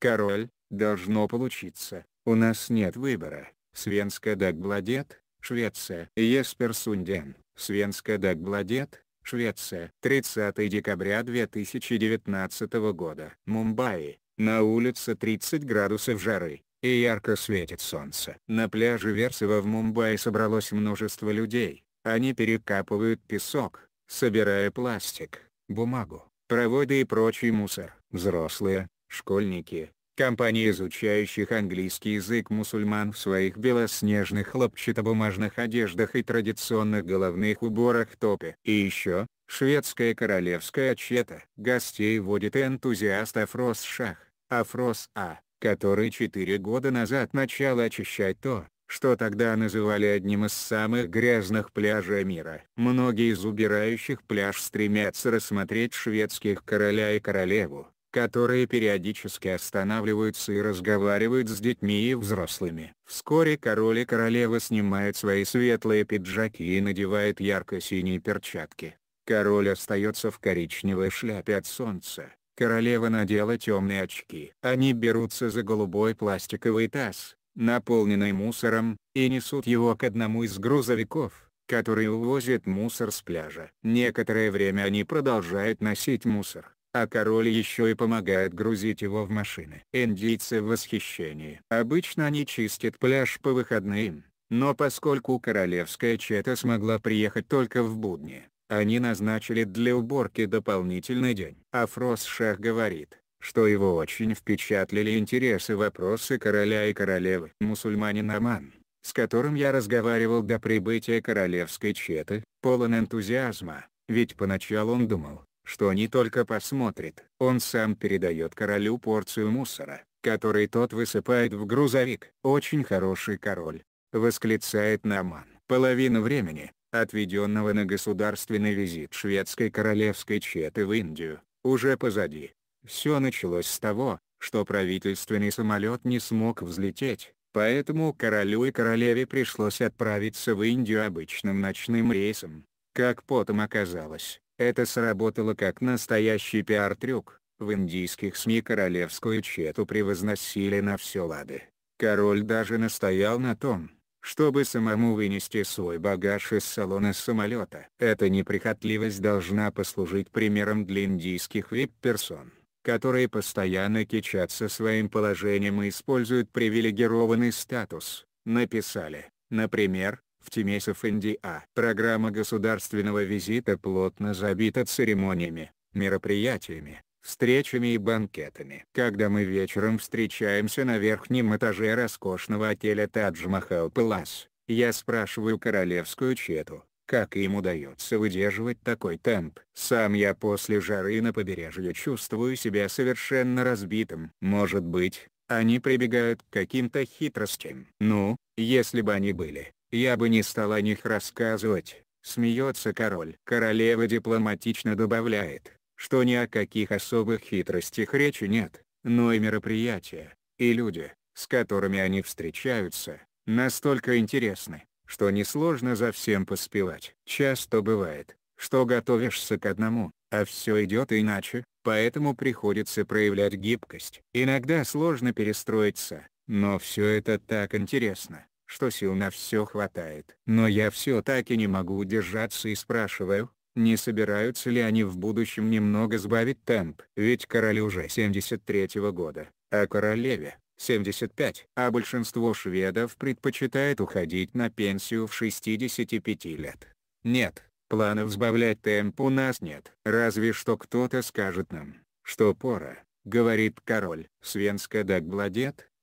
Король, должно получиться, у нас нет выбора. Свенска Дагбладет, Швеция. Еспер Сунден, Свенска Дагбладет, Швеция. 30 декабря 2019 года. Мумбаи, на улице 30 градусов жары, и ярко светит солнце. На пляже Версова в Мумбаи собралось множество людей, они перекапывают песок, собирая пластик, бумагу, проводы и прочий мусор. Взрослые, школьники, компании изучающих английский язык мусульман в своих белоснежных хлопчатобумажных одеждах и традиционных головных уборах топе. И еще, шведская королевская чета. Гостей водит энтузиаст Афрос Шах, Афрос А, который 4 года назад начал очищать то, что тогда называли одним из самых грязных пляжей мира. Многие из убирающих пляж стремятся рассмотреть шведских короля и королеву, которые периодически останавливаются и разговаривают с детьми и взрослыми. Вскоре король и королева снимают свои светлые пиджаки и надевают ярко-синие перчатки. Король остается в коричневой шляпе от солнца. Королева надела темные очки. Они берутся за голубой пластиковый таз, наполненный мусором, и несут его к одному из грузовиков, который увозит мусор с пляжа. Некоторое время они продолжают носить мусор а король еще и помогает грузить его в машины. Индийцы в восхищении. Обычно они чистят пляж по выходным, но поскольку королевская чета смогла приехать только в будни, они назначили для уборки дополнительный день. Афрос Шах говорит, что его очень впечатлили интересы вопросы короля и королевы. Мусульманин Аман, с которым я разговаривал до прибытия королевской четы, полон энтузиазма, ведь поначалу он думал, что не только посмотрит, он сам передает королю порцию мусора, который тот высыпает в грузовик. «Очень хороший король», — восклицает Наман. Половина времени, отведенного на государственный визит шведской королевской четы в Индию, уже позади. Все началось с того, что правительственный самолет не смог взлететь, поэтому королю и королеве пришлось отправиться в Индию обычным ночным рейсом. Как потом оказалось, это сработало как настоящий пиар-трюк, в индийских СМИ королевскую чету превозносили на все лады. Король даже настоял на том, чтобы самому вынести свой багаж из салона самолета. Эта неприхотливость должна послужить примером для индийских вип-персон, которые постоянно кичатся своим положением и используют привилегированный статус, написали, например, в Тимесов Индия а. программа государственного визита плотно забита церемониями, мероприятиями, встречами и банкетами. Когда мы вечером встречаемся на верхнем этаже роскошного отеля Тадж Махал Палас, я спрашиваю королевскую чету, как им удается выдерживать такой темп. Сам я после жары на побережье чувствую себя совершенно разбитым. Может быть, они прибегают к каким-то хитростям. Ну, если бы они были, я бы не стал о них рассказывать, смеется король. Королева дипломатично добавляет, что ни о каких особых хитростях речи нет, но и мероприятия, и люди, с которыми они встречаются, настолько интересны, что несложно за всем поспевать. Часто бывает, что готовишься к одному, а все идет иначе, поэтому приходится проявлять гибкость. Иногда сложно перестроиться, но все это так интересно, что сил на все хватает. Но я все так и не могу удержаться и спрашиваю, не собираются ли они в будущем немного сбавить темп? Ведь король уже 73 -го года, а королеве 75, а большинство шведов предпочитает уходить на пенсию в 65 лет. Нет, планов сбавлять темп у нас нет. Разве что кто-то скажет нам, что пора, говорит король. Свенска так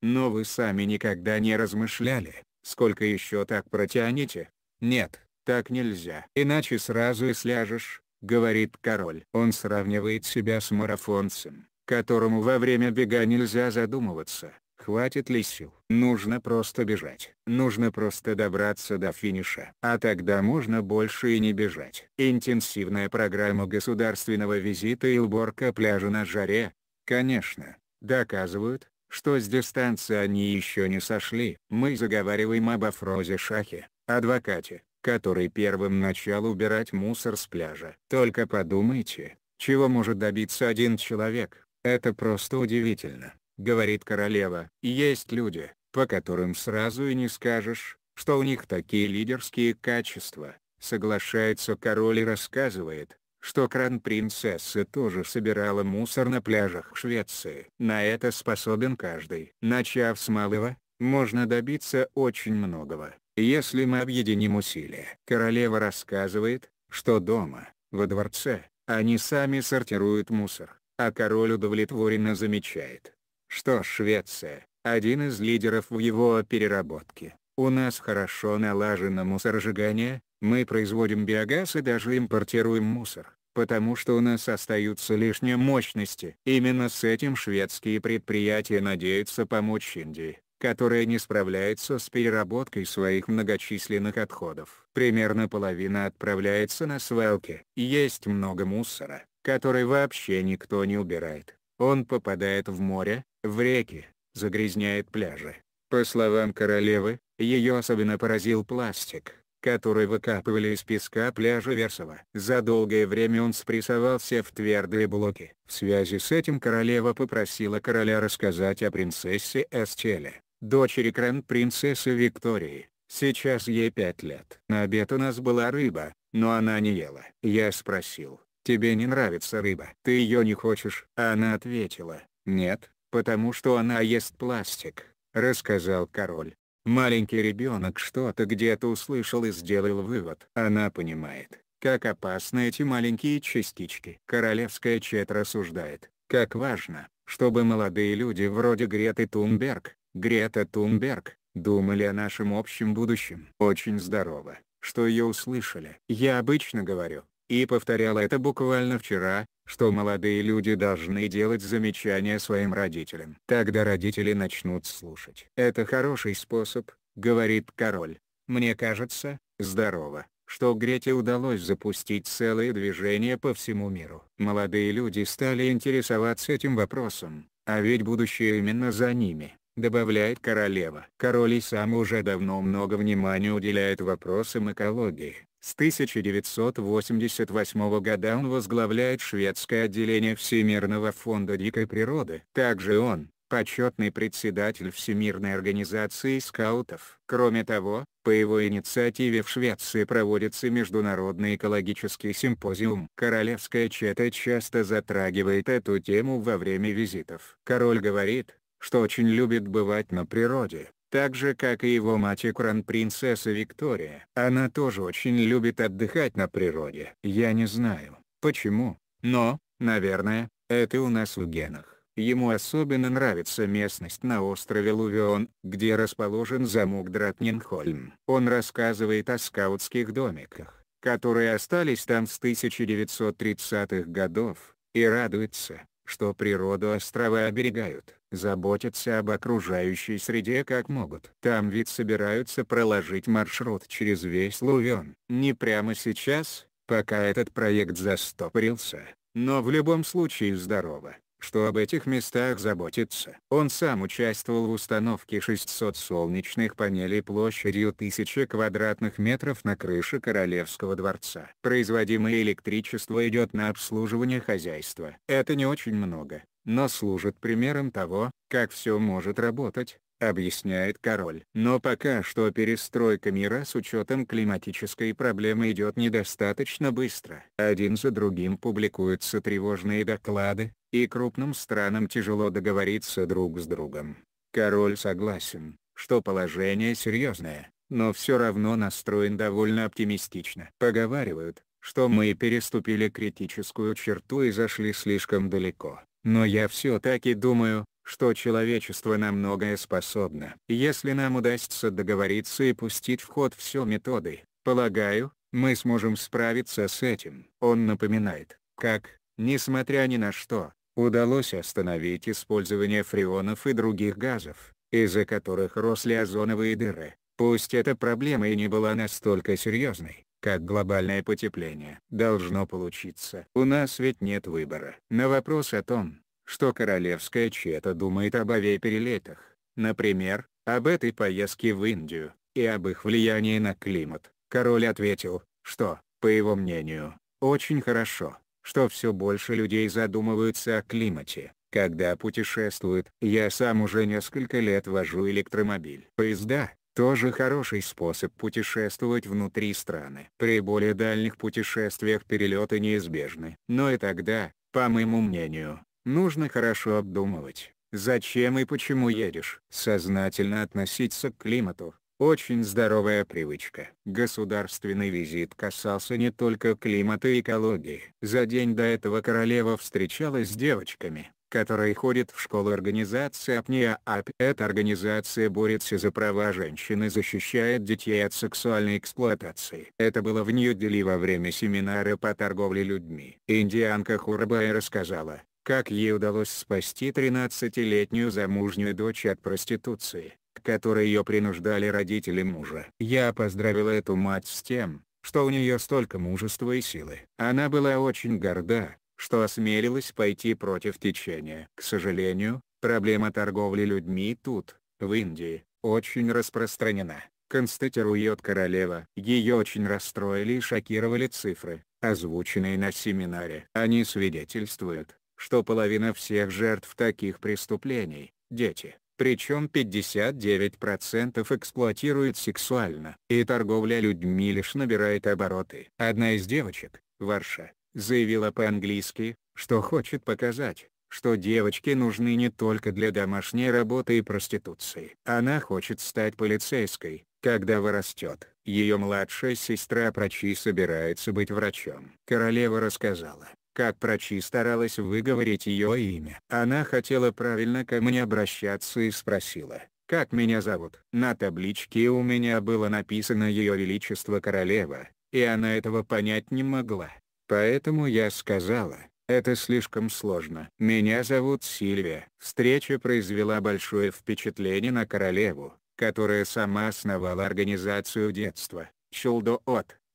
но вы сами никогда не размышляли, Сколько еще так протянете? Нет, так нельзя. Иначе сразу и сляжешь, говорит король. Он сравнивает себя с марафонцем, которому во время бега нельзя задумываться, хватит ли сил. Нужно просто бежать. Нужно просто добраться до финиша. А тогда можно больше и не бежать. Интенсивная программа государственного визита и уборка пляжа на жаре, конечно, доказывают, что с дистанции они еще не сошли. Мы заговариваем об Афрозе Шахе, адвокате, который первым начал убирать мусор с пляжа. Только подумайте, чего может добиться один человек, это просто удивительно, говорит королева. Есть люди, по которым сразу и не скажешь, что у них такие лидерские качества, соглашается король и рассказывает, что кран-принцесса тоже собирала мусор на пляжах Швеции. На это способен каждый. Начав с малого, можно добиться очень многого, если мы объединим усилия. Королева рассказывает, что дома, во дворце, они сами сортируют мусор, а король удовлетворенно замечает, что Швеция – один из лидеров в его переработке. У нас хорошо налажено мусоросжигание, мы производим биогаз и даже импортируем мусор, потому что у нас остаются лишние мощности. Именно с этим шведские предприятия надеются помочь Индии которая не справляется с переработкой своих многочисленных отходов. Примерно половина отправляется на свалки. Есть много мусора, который вообще никто не убирает. Он попадает в море, в реки, загрязняет пляжи. По словам королевы, ее особенно поразил пластик, который выкапывали из песка пляжа Версова. За долгое время он спрессовался в твердые блоки. В связи с этим королева попросила короля рассказать о принцессе Эстеле, дочери кран-принцессы Виктории. Сейчас ей пять лет. На обед у нас была рыба, но она не ела. Я спросил, «Тебе не нравится рыба? Ты ее не хочешь?» Она ответила, «Нет, потому что она ест пластик», — рассказал король. Маленький ребенок что-то где-то услышал и сделал вывод. Она понимает, как опасны эти маленькие частички. Королевская чет рассуждает, как важно, чтобы молодые люди вроде Греты Тунберг, Грета Тунберг, думали о нашем общем будущем. Очень здорово, что ее услышали. Я обычно говорю, и повторял это буквально вчера, что молодые люди должны делать замечания своим родителям. Тогда родители начнут слушать. «Это хороший способ», — говорит король. «Мне кажется, здорово, что Грете удалось запустить целые движения по всему миру. Молодые люди стали интересоваться этим вопросом, а ведь будущее именно за ними» добавляет королева. Король и сам уже давно много внимания уделяет вопросам экологии. С 1988 года он возглавляет шведское отделение Всемирного фонда дикой природы. Также он – почетный председатель Всемирной организации скаутов. Кроме того, по его инициативе в Швеции проводится Международный экологический симпозиум. Королевская чета часто затрагивает эту тему во время визитов. Король говорит, что очень любит бывать на природе, так же как и его мать и кран-принцесса Виктория. Она тоже очень любит отдыхать на природе. Я не знаю, почему, но, наверное, это у нас в генах. Ему особенно нравится местность на острове Лувион, где расположен замок Дратнинхольм. Он рассказывает о скаутских домиках, которые остались там с 1930-х годов, и радуется, что природу острова оберегают заботятся об окружающей среде как могут. Там ведь собираются проложить маршрут через весь Лувен. Не прямо сейчас, пока этот проект застопорился, но в любом случае здорово что об этих местах заботится. Он сам участвовал в установке 600 солнечных панелей площадью 1000 квадратных метров на крыше Королевского дворца. Производимое электричество идет на обслуживание хозяйства. Это не очень много, но служит примером того, как все может работать, объясняет король. Но пока что перестройка мира с учетом климатической проблемы идет недостаточно быстро. Один за другим публикуются тревожные доклады, и крупным странам тяжело договориться друг с другом. Король согласен, что положение серьезное, но все равно настроен довольно оптимистично. Поговаривают, что мы переступили критическую черту и зашли слишком далеко. Но я все-таки думаю, что человечество на многое способно. Если нам удастся договориться и пустить в ход все методы, полагаю, мы сможем справиться с этим. Он напоминает, как, несмотря ни на что, удалось остановить использование фреонов и других газов, из-за которых росли озоновые дыры. Пусть эта проблема и не была настолько серьезной, как глобальное потепление. Должно получиться. У нас ведь нет выбора. На вопрос о том, что королевская чета думает об авиаперелетах, например, об этой поездке в Индию, и об их влиянии на климат, король ответил, что, по его мнению, очень хорошо, что все больше людей задумываются о климате, когда путешествуют. Я сам уже несколько лет вожу электромобиль. Поезда – тоже хороший способ путешествовать внутри страны. При более дальних путешествиях перелеты неизбежны. Но и тогда, по моему мнению, Нужно хорошо обдумывать, зачем и почему едешь. Сознательно относиться к климату – очень здоровая привычка. Государственный визит касался не только климата и экологии. За день до этого королева встречалась с девочками, которые ходят в школу организации АПНИААП. Эта организация борется за права женщин и защищает детей от сексуальной эксплуатации. Это было в Нью-Дели во время семинара по торговле людьми. Индианка Хурабая рассказала, как ей удалось спасти 13-летнюю замужнюю дочь от проституции, к которой ее принуждали родители мужа. Я поздравила эту мать с тем, что у нее столько мужества и силы. Она была очень горда, что осмелилась пойти против течения. К сожалению, проблема торговли людьми тут, в Индии, очень распространена, констатирует королева. Ее очень расстроили и шокировали цифры, озвученные на семинаре. Они свидетельствуют, что половина всех жертв таких преступлений – дети. Причем 59% эксплуатируют сексуально, и торговля людьми лишь набирает обороты. Одна из девочек, Варша, заявила по-английски, что хочет показать, что девочки нужны не только для домашней работы и проституции. Она хочет стать полицейской, когда вырастет. Ее младшая сестра Прачи собирается быть врачом. Королева рассказала, как прочи старалась выговорить ее имя. Она хотела правильно ко мне обращаться и спросила, как меня зовут. На табличке у меня было написано Ее Величество Королева, и она этого понять не могла. Поэтому я сказала, это слишком сложно. Меня зовут Сильвия. Встреча произвела большое впечатление на королеву, которая сама основала организацию детства, Чулдо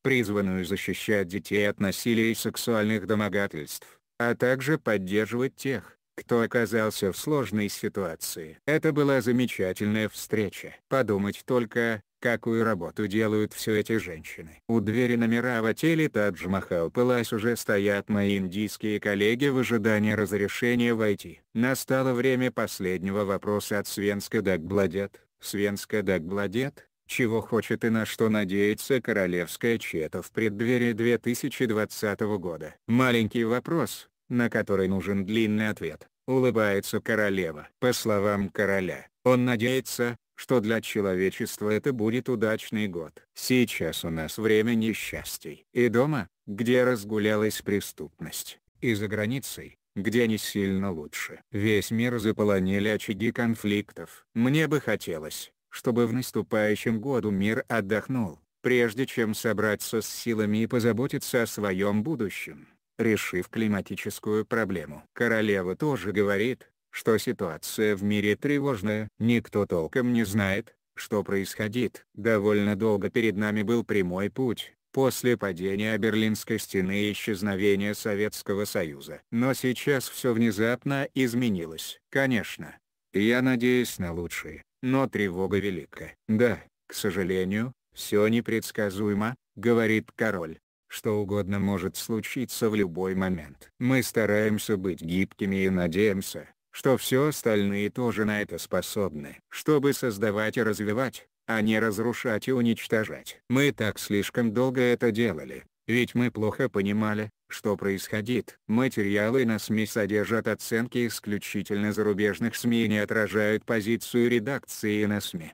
призванную защищать детей от насилия и сексуальных домогательств, а также поддерживать тех, кто оказался в сложной ситуации. Это была замечательная встреча. Подумать только, какую работу делают все эти женщины. У двери номера в отеле Тадж Махал Пылась уже стоят мои индийские коллеги в ожидании разрешения войти. Настало время последнего вопроса от Свенска Дагбладет. Свенска Дагбладет, чего хочет и на что надеется королевская чета в преддверии 2020 года. Маленький вопрос, на который нужен длинный ответ, улыбается королева. По словам короля, он надеется, что для человечества это будет удачный год. Сейчас у нас время несчастий. И дома, где разгулялась преступность, и за границей, где не сильно лучше. Весь мир заполонили очаги конфликтов. Мне бы хотелось, чтобы в наступающем году мир отдохнул, прежде чем собраться с силами и позаботиться о своем будущем, решив климатическую проблему. Королева тоже говорит, что ситуация в мире тревожная. Никто толком не знает, что происходит. Довольно долго перед нами был прямой путь, после падения Берлинской стены и исчезновения Советского Союза. Но сейчас все внезапно изменилось. Конечно. Я надеюсь на лучшее но тревога велика. Да, к сожалению, все непредсказуемо, говорит король. Что угодно может случиться в любой момент. Мы стараемся быть гибкими и надеемся, что все остальные тоже на это способны. Чтобы создавать и развивать, а не разрушать и уничтожать. Мы так слишком долго это делали, ведь мы плохо понимали, что происходит. Материалы на СМИ содержат оценки исключительно зарубежных СМИ и не отражают позицию редакции на СМИ.